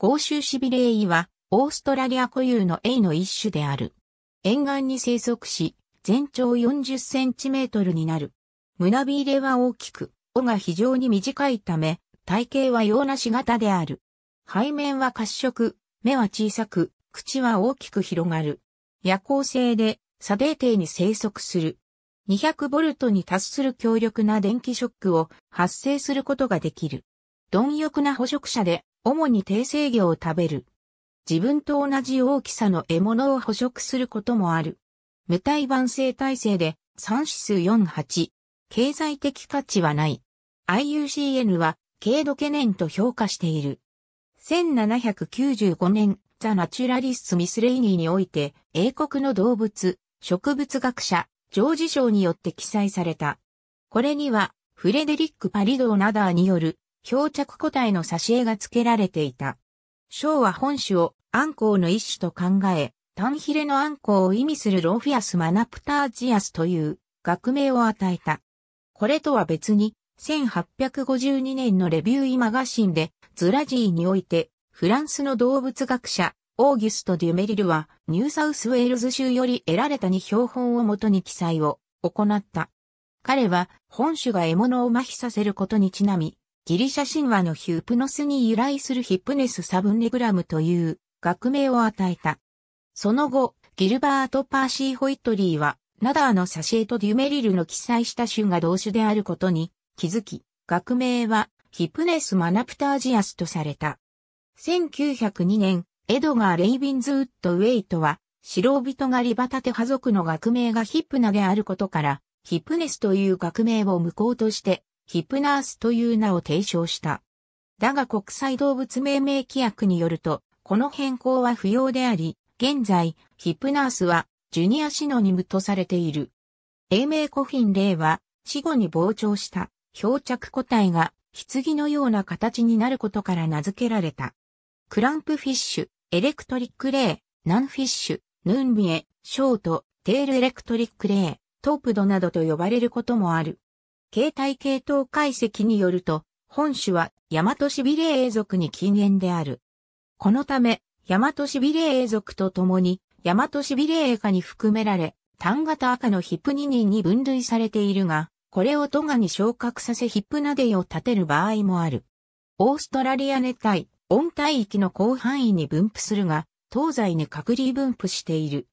豪州シビレイは、オーストラリア固有のエイの一種である。沿岸に生息し、全長40センチメートルになる。胸びれは大きく、尾が非常に短いため、体型は洋梨型である。背面は褐色、目は小さく、口は大きく広がる。夜行性で、砂テ底に生息する。200ボルトに達する強力な電気ショックを発生することができる。貪欲な捕食者で主に低生魚を食べる。自分と同じ大きさの獲物を捕食することもある。無体盤性体制で3指数48。経済的価値はない。IUCN は軽度懸念と評価している。1795年、ザ・ナチュラリス・ミスレイニーにおいて、英国の動物、植物学者、ジョージ賞によって記載された。これには、フレデリック・パリドー・ナダーによる漂着個体の挿絵が付けられていた。章は本種をアンコウの一種と考え、単ヒレのアンコウを意味するロフィアス・マナプタージアスという学名を与えた。これとは別に、1852年のレビューイマガシンで、ズラジーにおいて、フランスの動物学者、オーギュスト・デュメリルは、ニューサウスウェールズ州より得られた2標本をもとに記載を行った。彼は、本種が獲物を麻痺させることにちなみ、ギリシャ神話のヒュプノスに由来するヒップネスサブンネグラムという学名を与えた。その後、ギルバート・パーシー・ホイットリーは、ナダーのサシエとデュメリルの記載した種が同種であることに気づき、学名はヒプネス・マナプタージアスとされた。1902年、エドガー・レイビンズ・ウッド・ウェイトは、白人がリバタテ派族の学名がヒップナであることから、ヒップネスという学名を無効としてヒプナースという名を提唱した。だが国際動物命名規約によると、この変更は不要であり、現在、ヒプナースは、ジュニアシノニムとされている。英名コフィン例は、死後に膨張した漂着個体が棺のような形になることから名付けられた。クランプフィッシュ、エレクトリックレイ、ナンフィッシュ、ヌンビエ、ショート、テールエレクトリックレイ、トープドなどと呼ばれることもある。携帯系統解析によると、本種はヤマトシビレイ属に近縁である。このため、ヤマトシビレイ属と共に、ヤマトシビレイ科に含められ、単型赤のヒップニニに分類されているが、これをトガに昇格させヒップナデイを立てる場合もある。オーストラリア熱帯、温帯域の広範囲に分布するが、東西に隔離分布している。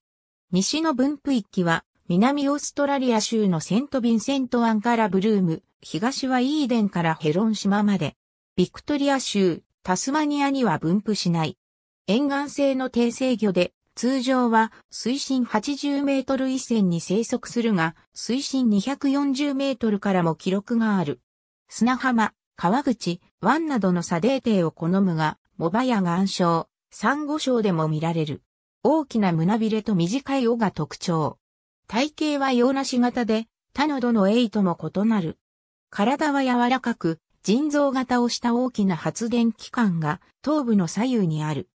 西の分布域は南オーストラリア州のセント・ヴィンセント湾からブルーム、東はイーデンからヘロン島まで、ビクトリア州、タスマニアには分布しない。沿岸性の低制魚で、通常は水深80メートル以前に生息するが、水深240メートルからも記録がある。砂浜、川口、湾などの砂泥底を好むが、モバや岩礁、ンゴ礁でも見られる。大きな胸びれと短い尾が特徴。体型は洋梨型で、他のどのエイとも異なる。体は柔らかく、腎臓型をした大きな発電機関が頭部の左右にある。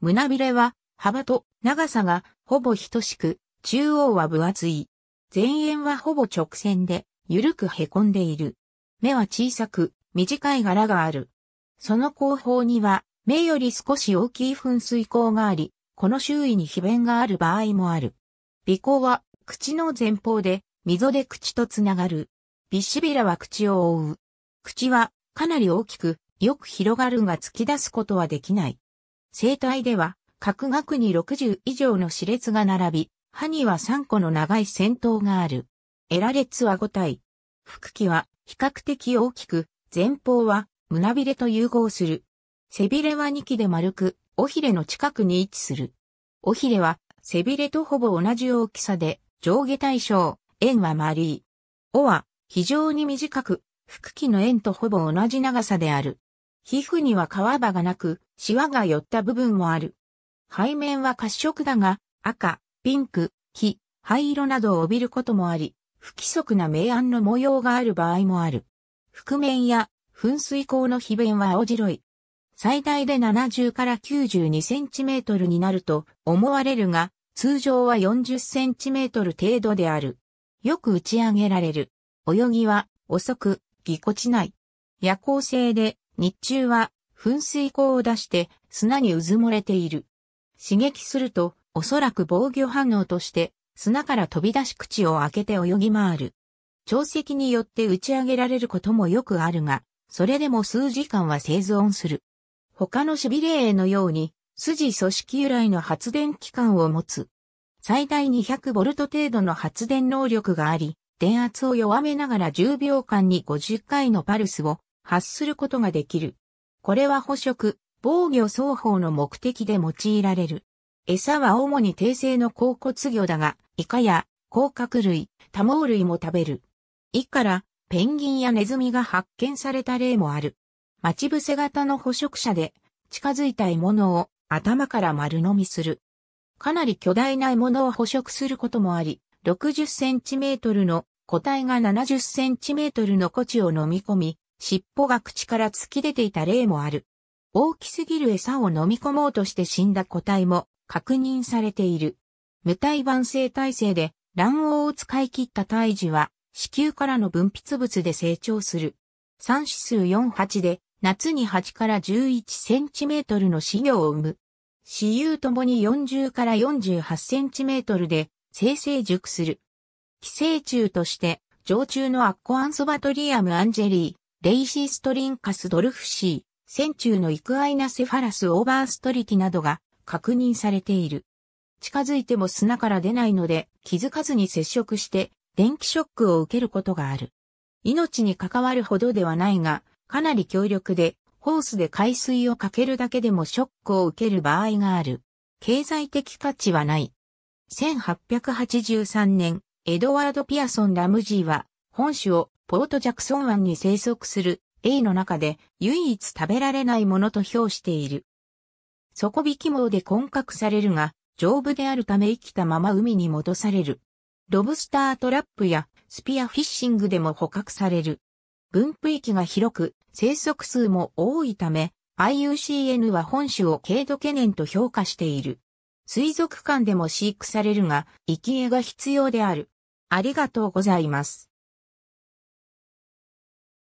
胸びれは幅と長さがほぼ等しく、中央は分厚い。前縁はほぼ直線で、ゆるく凹んでいる。目は小さく、短い柄がある。その後方には、目より少し大きい噴水口があり、この周囲に皮弁がある場合もある。鼻孔は口の前方で、溝で口とつながる。ビシビラは口を覆う。口は、かなり大きく、よく広がるが突き出すことはできない。生体では、角額に60以上の歯列が並び、歯には3個の長い先頭がある。エラ列は5体。腹器は比較的大きく、前方は胸びれと融合する。背びれは2機で丸く、尾ひれの近くに位置する。尾ひれは背びれとほぼ同じ大きさで、上下対称、円は丸い。尾は非常に短く、腹器の円とほぼ同じ長さである。皮膚には皮場がなく、シワが寄った部分もある。背面は褐色だが、赤、ピンク、黄、灰色などを帯びることもあり、不規則な明暗の模様がある場合もある。覆面や噴水口の皮弁は青白い。最大で70から92センチメートルになると思われるが、通常は40センチメートル程度である。よく打ち上げられる。泳ぎは遅く、ぎこちない。夜行性で、日中は噴水口を出して砂にうずもれている。刺激すると、おそらく防御反応として砂から飛び出し口を開けて泳ぎ回る。潮汐によって打ち上げられることもよくあるが、それでも数時間は生存する。他のシビレエのように筋組織由来の発電機関を持つ。最大2 0 0ト程度の発電能力があり、電圧を弱めながら10秒間に50回のパルスを発することができる。これは捕食、防御双方の目的で用いられる。餌は主に低性の甲骨魚だが、イカや甲殻類、多毛類も食べる。イからペンギンやネズミが発見された例もある。待ち伏せ型の捕食者で近づいた獲物を頭から丸飲みする。かなり巨大な獲物を捕食することもあり、60センチメートルの個体が70センチメートルのコ地を飲み込み、尻尾が口から突き出ていた例もある。大きすぎる餌を飲み込もうとして死んだ個体も確認されている。無体盤性体制で卵黄を使い切った胎児は子宮からの分泌物で成長する。3指数48で夏に8から11センチメートルの死魚を産む。死有ともに40から48センチメートルで生成熟する。寄生虫として、常虫のアッコアンソバトリアムアンジェリー、レイシストリンカスドルフシー、ュ虫のイクアイナセファラスオーバーストリティなどが確認されている。近づいても砂から出ないので気づかずに接触して電気ショックを受けることがある。命に関わるほどではないが、かなり強力で、ホースで海水をかけるだけでもショックを受ける場合がある。経済的価値はない。1883年、エドワード・ピアソン・ラムジーは、本種をポート・ジャクソン湾に生息するエイの中で唯一食べられないものと評している。底引き網で混獲されるが、丈夫であるため生きたまま海に戻される。ロブスタートラップやスピアフィッシングでも捕獲される。分布域が広く、生息数も多いため、IUCN は本種を軽度懸念と評価している。水族館でも飼育されるが、生き餌が必要である。ありがとうございます。